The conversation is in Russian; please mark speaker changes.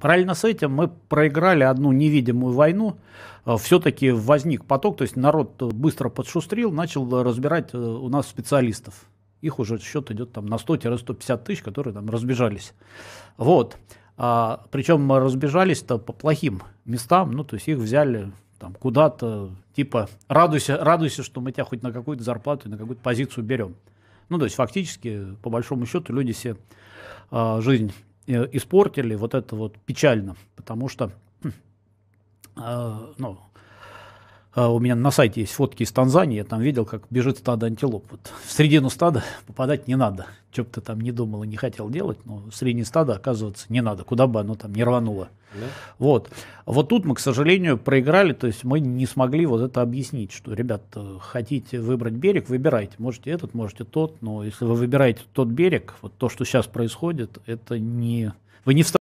Speaker 1: Параллельно с этим мы проиграли одну невидимую войну. Э, Все-таки возник поток, то есть народ быстро подшустрил, начал разбирать э, у нас специалистов. Их уже счет идет там на 100-150 тысяч, которые там разбежались. Вот. А, причем разбежались-то по плохим местам, ну, то есть их взяли там куда-то, типа, радуйся, радуйся, что мы тебя хоть на какую-то зарплату на какую-то позицию берем. Ну, то есть фактически, по большому счету, люди себе а, жизнь испортили, вот это вот печально, потому что, хм, а, ну, а, у меня на сайте есть фотки из Танзании, я там видел, как бежит стадо антилоп. Вот в середину стада попадать не надо. Что бы ты там не думал и не хотел делать, но в середине стада, оказывается, не надо, куда бы оно там не рвануло. Да. Вот. Вот тут мы, к сожалению, проиграли, то есть мы не смогли вот это объяснить, что, ребят, э, хотите выбрать берег, выбирайте. Можете этот, можете тот, но если вы выбираете тот берег, вот то, что сейчас происходит, это не... Вы не встали.